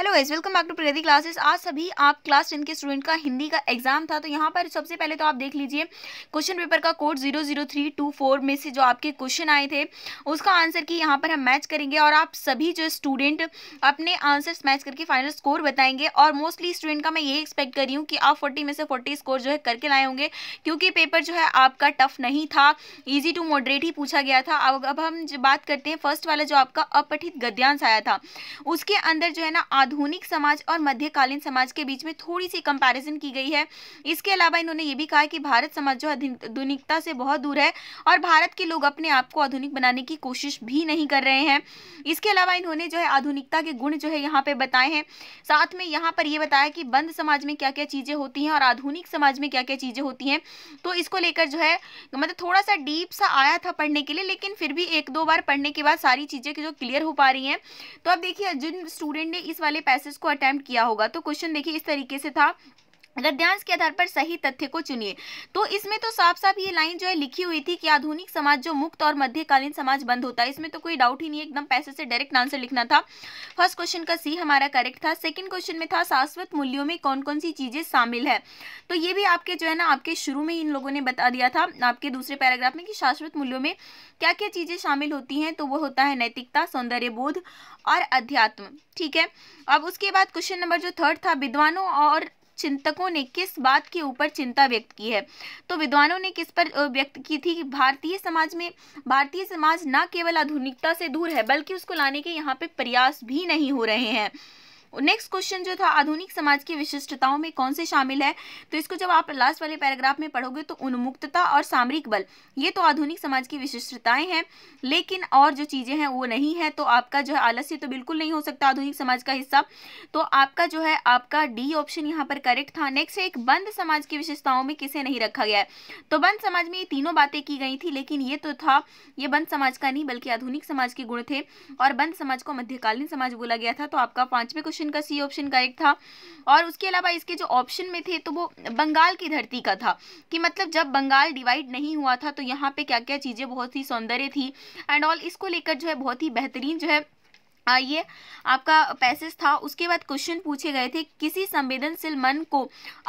hello एज welcome back to Pragati classes आज सभी आप क्लास टेन के स्टूडेंट का हिंदी का एग्जाम था तो यहाँ पर सबसे पहले तो आप देख लीजिए क्वेश्चन पेपर का code zero zero three two four में से जो आपके क्वेश्चन आए थे उसका आंसर की यहाँ पर हम मैच करेंगे और आप सभी जो स्टूडेंट अपने आंसर्स मैच करके फाइनल स्कोर बताएंगे और मोस्टली स्टूडेंट का मैं ये एक्सपेक्ट कर रही हूँ कि आप फोर्टी में से फोर्टी स्कोर जो है करके लाए होंगे क्योंकि पेपर जो है आपका टफ नहीं था ईजी टू मॉडरेट ही पूछा गया था अब अब हम बात करते हैं फर्स्ट वाला जो आपका अपठित गद्यांश आया था उसके अंदर जो है ना आधुनिक समाज और मध्यकालीन समाज के बीच में थोड़ी सी कंपैरिजन की गई है इसके अलावा इन्होंने ये भी कहा कि भारत समाज जो आधुनिकता से बहुत दूर है और भारत के लोग अपने आप को आधुनिक बनाने की कोशिश भी नहीं कर रहे हैं इसके अलावा इन्होंने जो है आधुनिकता के गुण जो है यहाँ पे बताए हैं साथ में यहाँ पर यह बताया कि बंद समाज में क्या क्या चीज़ें होती हैं और आधुनिक समाज में क्या क्या चीज़ें होती हैं तो इसको लेकर जो है मतलब थोड़ा सा डीप सा आया था पढ़ने के लिए लेकिन फिर भी एक दो बार पढ़ने के बाद सारी चीज़ें जो क्लियर हो पा रही हैं तो अब देखिए जिन स्टूडेंट ने इस वाले वाले पैसेज को अटैम्प्ट किया होगा तो क्वेश्चन देखिए इस तरीके से था गद्यांश के आधार पर सही तथ्य को चुनिए तो इसमें तो साफ साफ ये लाइन जो है लिखी हुई थी कि आधुनिक समाज जो मुक्त और मध्यकालीन समाज बंद होता है इसमें तो कोई डाउट ही नहीं एकदम पैसे से डायरेक्ट आंसर लिखना था फर्स्ट क्वेश्चन का सी हमारा करेक्ट था सेकंड क्वेश्चन में था शाश्वत मूल्यों में कौन कौन सी चीज़ें शामिल है तो ये भी आपके जो है ना आपके शुरू में इन लोगों ने बता दिया था आपके दूसरे पैराग्राफ में कि शाश्वत मूल्यों में क्या क्या चीज़ें शामिल होती हैं तो वो होता है नैतिकता सौंदर्य बोध और अध्यात्म ठीक है अब उसके बाद क्वेश्चन नंबर जो थर्ड था विद्वानों और चिंतकों ने किस बात के ऊपर चिंता व्यक्त की है तो विद्वानों ने किस पर व्यक्त की थी कि भारतीय समाज में भारतीय समाज न केवल आधुनिकता से दूर है बल्कि उसको लाने के यहाँ पे प्रयास भी नहीं हो रहे हैं नेक्स्ट क्वेश्चन जो था आधुनिक समाज की विशिष्टताओं में कौन से शामिल है तो इसको जब आप लास्ट वाले पैराग्राफ में पढ़ोगे तो उन्मुक्तता और सामरिक बल ये तो आधुनिक समाज की विशिष्टताएं हैं लेकिन और जो चीज़ें हैं वो नहीं है तो आपका जो है आलस्य तो बिल्कुल नहीं हो सकता आधुनिक समाज का हिस्सा तो आपका जो है आपका डी ऑप्शन यहाँ पर करेक्ट था नेक्स्ट एक बंद समाज की विशेषताओं में किसे नहीं रखा गया है तो बंद समाज में ये तीनों बातें की गई थी लेकिन ये तो था ये बंद समाज का नहीं बल्कि आधुनिक समाज के गुण थे और बंद समाज को मध्यकालीन समाज बोला गया था तो आपका पांचवें क्वेश्चन ऑप्शन का सी ऑप्शन करेक्ट था और उसके अलावा इसके जो ऑप्शन में थे तो वो बंगाल की धरती का था कि मतलब जब बंगाल डिवाइड नहीं हुआ था तो यहाँ पे क्या क्या चीज़ें बहुत ही सौंदर्य थी एंड ऑल इसको लेकर जो है बहुत ही बेहतरीन जो है ये आपका पैसेज था उसके बाद क्वेश्चन पूछे गए थे किसी संवेदनशील मन को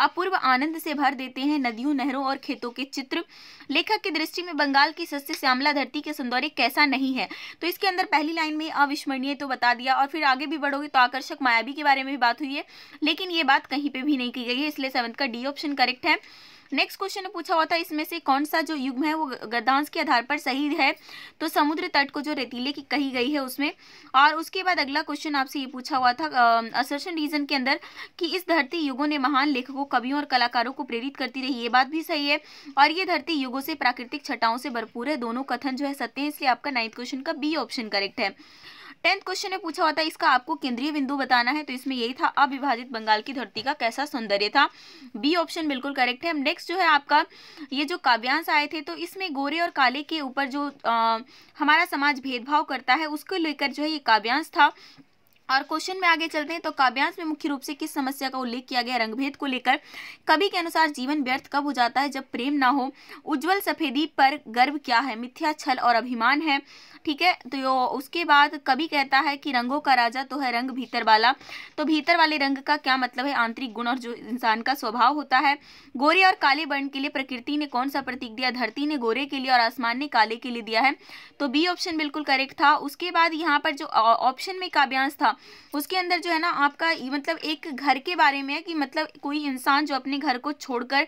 अपूर्व आनंद से भर देते हैं नदियों नहरों और खेतों के चित्र लेखक की दृष्टि में बंगाल की सस्य श्यामला धरती के सौंदर्य कैसा नहीं है तो इसके अंदर पहली लाइन में अविस्मरणीय तो बता दिया और फिर आगे भी बढ़ोगे तो आकर्षक मायावी के बारे में भी बात हुई है लेकिन ये बात कहीं पर भी नहीं की गई है इसलिए सेवंथ का डी ऑप्शन करेक्ट है नेक्स्ट क्वेश्चन पूछा हुआ था इसमें से कौन सा जो युग्म है वो गद्दांश के आधार पर सही है तो समुद्र तट को जो रेतीले की कही गई है उसमें और उसके बाद अगला क्वेश्चन आपसे ये पूछा हुआ था असर्शन रीजन के अंदर कि इस धरती युगों ने महान लेखकों कवियों और कलाकारों को प्रेरित करती रही ये बात भी सही है और ये धरती युगों से प्राकृतिक छटाओं से भरपूर है दोनों कथन जो है सत्य है इसलिए आपका नाइन्थ क्वेश्चन का बी ऑप्शन करेक्ट है टेंथ क्वेश्चन में पूछा हुआ था इसका आपको केंद्रीय बिंदु बताना है तो इसमें यही था अविभाजित बंगाल की धरती का कैसा सौंदर्य था बी ऑप्शन बिल्कुल करेक्ट है नेक्स्ट जो है आपका ये जो काव्यांश आए थे तो इसमें गोरे और काले के ऊपर जो आ, हमारा समाज भेदभाव करता है उसको लेकर जो है ये काव्यांश था और क्वेश्चन में आगे चलते हैं तो काव्यांश में मुख्य रूप से किस समस्या का उल्लेख किया गया रंगभेद को लेकर कवि के अनुसार जीवन व्यर्थ कब हो जाता है जब प्रेम ना हो उज्जवल सफेदी पर गर्व क्या है मिथ्या छल और अभिमान है ठीक है तो उसके बाद कवि कहता है कि रंगों का राजा तो है रंग भीतर वाला तो भीतर वाले रंग का क्या मतलब है आंतरिक गुण और जो इंसान का स्वभाव होता है गोरे और काले वर्ण के लिए प्रकृति ने कौन सा प्रतीक दिया धरती ने गोरे के लिए और आसमान ने काले के लिए दिया है तो बी ऑप्शन बिल्कुल करेक्ट था उसके बाद यहाँ पर जो ऑप्शन में काव्यांश था उसके अंदर जो है ना आपका मतलब एक घर के बारे में है कि मतलब कोई इंसान जो अपने घर को छोड़कर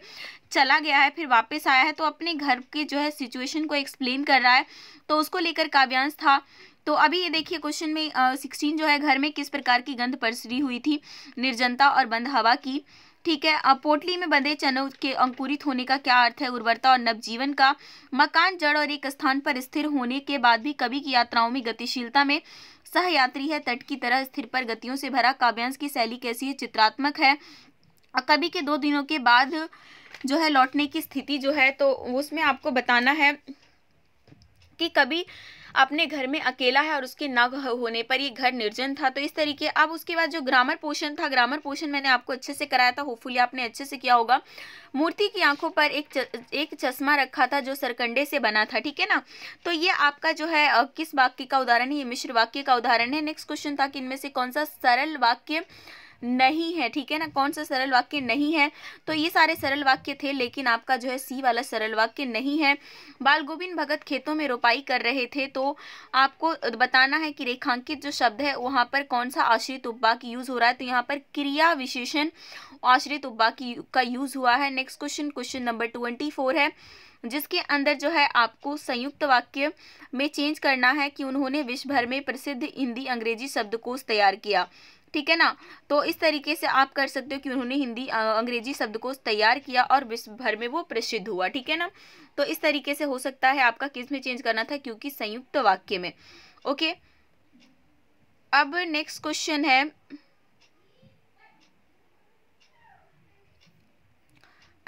चला गया है फिर वापस आया है तो अपने घर के जो है सिचुएशन को एक्सप्लेन कर रहा है तो उसको लेकर काव्यांश था तो अभी ये देखिए क्वेश्चन में सिक्सटीन जो है घर में किस प्रकार की गंध पसरी हुई थी निर्जनता और बंद हवा की ठीक है अब पोटली में बंधे चनों के अंकुरित होने का क्या अर्थ है उर्वरता और नवजीवन का मकान जड़ और एक स्थान पर स्थिर होने के बाद भी कभी की यात्राओं में गतिशीलता में सहयात्री है तट की तरह स्थिर पर गतियों से भरा काव्यांश की शैली कैसी है चित्रात्मक है अकबी के दो दिनों के बाद जो है लौटने की स्थिति जो है तो उसमें आपको बताना है कि कभी अपने घर में अकेला है और उसके न होने पर ये घर निर्जन था तो इस तरीके अब उसके बाद जो ग्रामर पोषण था ग्रामर पोषण मैंने आपको अच्छे से कराया था होपफुली आपने अच्छे से किया होगा मूर्ति की आंखों पर एक च, एक चश्मा रखा था जो सरकंडे से बना था ठीक है ना तो ये आपका जो है किस वाक्य का उदाहरण है ये मिश्र वाक्य का उदाहरण है नेक्स्ट क्वेश्चन था कि इनमें से कौन सा सरल वाक्य नहीं है ठीक है ना कौन सा सरल वाक्य नहीं है तो ये सारे सरल वाक्य थे लेकिन आपका जो है सी वाला सरल वाक्य नहीं है बाल गोविंद भगत खेतों में रोपाई कर रहे थे तो आपको बताना है कि रेखांकित जो शब्द है वहाँ पर कौन सा आश्रित उपवाक यूज़ हो रहा है तो यहाँ पर क्रिया विशेषण आश्रित उपवाक का यूज़ हुआ है next question question number twenty four है जिसके अंदर जो है आपको संयुक्त वाक्य में चेंज करना है कि उन्होंने विश्व भर में प्रसिद्ध हिंदी अंग्रेजी शब्दकोश तैयार किया ठीक है ना तो इस तरीके से आप कर सकते हो कि उन्होंने हिंदी अंग्रेजी शब्द को तैयार किया और विश्व भर में वो प्रसिद्ध हुआ ठीक है ना तो इस तरीके से हो सकता है आपका किस में चेंज करना था क्योंकि संयुक्त वाक्य में ओके अब नेक्स्ट क्वेश्चन है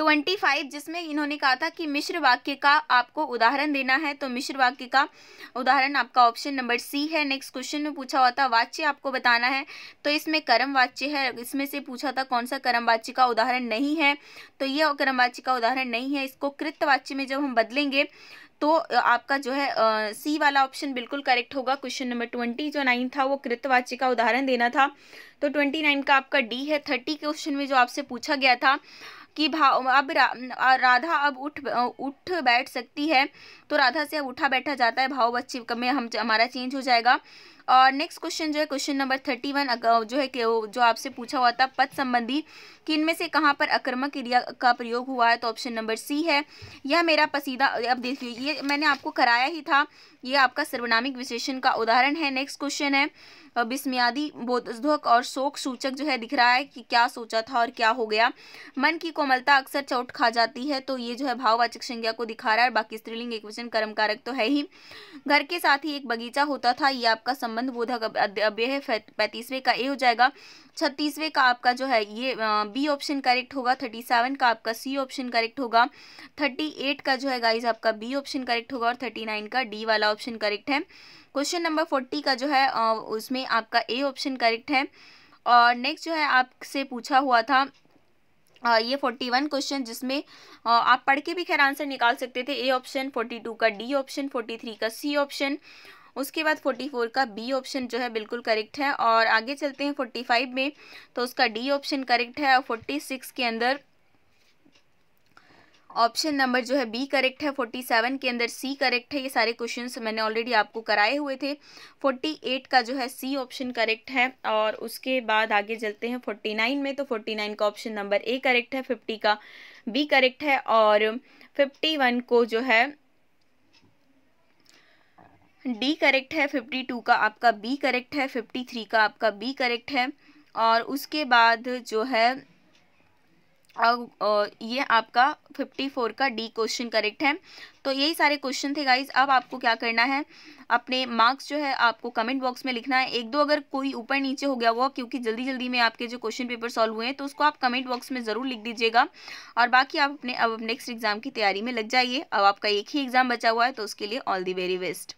ट्वेंटी फाइव जिसमें इन्होंने कहा था कि मिश्र वाक्य का आपको उदाहरण देना है तो मिश्र वाक्य का उदाहरण आपका ऑप्शन नंबर सी है नेक्स्ट क्वेश्चन में पूछा हुआ था वाच्य आपको बताना है तो इसमें कर्म वाच्य है इसमें से पूछा था कौन सा कर्म वाच्य का उदाहरण नहीं है तो ये कर्म वाच्य का उदाहरण नहीं है इसको कृतवाच्य में जब हम बदलेंगे तो आपका जो है सी वाला ऑप्शन बिल्कुल करेक्ट होगा क्वेश्चन नंबर ट्वेंटी जो नाइन था वो कृतवाच्य का उदाहरण देना था तो ट्वेंटी नाइन का आपका डी है थर्टी क्वेश्चन में जो आपसे पूछा गया था कि भाव अब रा, राधा अब उठ उठ बैठ सकती है तो राधा से अब उठा बैठा जाता है भाव बच्ची में हम हमारा चेंज हो जाएगा और नेक्स्ट क्वेश्चन जो है क्वेश्चन नंबर थर्टी वन जो है जो आपसे पूछा हुआ था पद संबंधी कि इनमें से कहाँ पर अक्रमक क्रिया का प्रयोग हुआ है तो ऑप्शन नंबर सी है यह मेरा पसीदा अब देख लीजिए ये मैंने आपको कराया ही था ये आपका सर्वनामिक विशेषण का उदाहरण है नेक्स्ट क्वेश्चन है बिस्मियादी बोधक और शोक सूचक जो है दिख रहा है कि क्या सोचा था और क्या हो गया मन की कोमलता अक्सर चौट खा जाती है तो ये जो है भाववाचक संज्ञा को दिखा रहा है बाकी स्त्रीलिंग एक वचन कर्म कारक तो है ही घर के साथ ही एक बगीचा होता था ये आपका संबंध बोधक अव्यय है पैंतीसवें का ए हो जाएगा छत्तीसवें का आपका जो है ये बी ऑप्शन करेक्ट होगा थर्टी सेवन का आपका सी ऑप्शन करेक्ट होगा थर्टी एट का जो है गाइज आपका बी ऑप्शन करेक्ट होगा और थर्टी नाइन का डी वाला ऑप्शन करेक्ट है क्वेश्चन नंबर फोर्टी का जो है उसमें आपका ए ऑप्शन करेक्ट है और नेक्स्ट जो है आपसे पूछा हुआ था आ, ये फोर्टी वन क्वेश्चन जिसमें आ, आप पढ़ के भी खैर आंसर निकाल सकते थे ए ऑप्शन फोर्टी टू का डी ऑप्शन फोर्टी थ्री का सी ऑप्शन उसके बाद फोर्टी फोर का बी ऑप्शन जो है बिल्कुल करेक्ट है और आगे चलते हैं फोर्टी फाइव में तो उसका डी ऑप्शन करेक्ट है और फोर्टी सिक्स के अंदर ऑप्शन नंबर जो है बी करेक्ट है फोर्टी सेवन के अंदर सी करेक्ट है ये सारे क्वेश्चन मैंने ऑलरेडी आपको कराए हुए थे फोर्टी एट का जो है सी ऑप्शन करेक्ट है और उसके बाद आगे चलते हैं फोर्टी नाइन में तो फोर्टी नाइन का ऑप्शन नंबर ए करेक्ट है फिफ्टी का बी करेक्ट है और फिफ्टी वन को जो है डी करेक्ट है फिफ्टी टू का आपका बी करेक्ट है फिफ्टी थ्री का आपका बी करेक्ट है और उसके बाद जो है अब ये आपका फिफ्टी फोर का डी क्वेश्चन करेक्ट है तो यही सारे क्वेश्चन थे गाइज अब आपको क्या करना है अपने मार्क्स जो है आपको कमेंट बॉक्स में लिखना है एक दो अगर कोई ऊपर नीचे हो गया हुआ क्योंकि जल्दी जल्दी में आपके जो क्वेश्चन पेपर सॉल्व हुए हैं तो उसको आप कमेंट बॉक्स में ज़रूर लिख दीजिएगा और बाकी आप अपने अब नेक्स्ट एग्ज़ाम की तैयारी में लग जाइए अब आपका एक ही एग्ज़ाम बचा हुआ है तो उसके लिए ऑल दी वेरी बेस्ट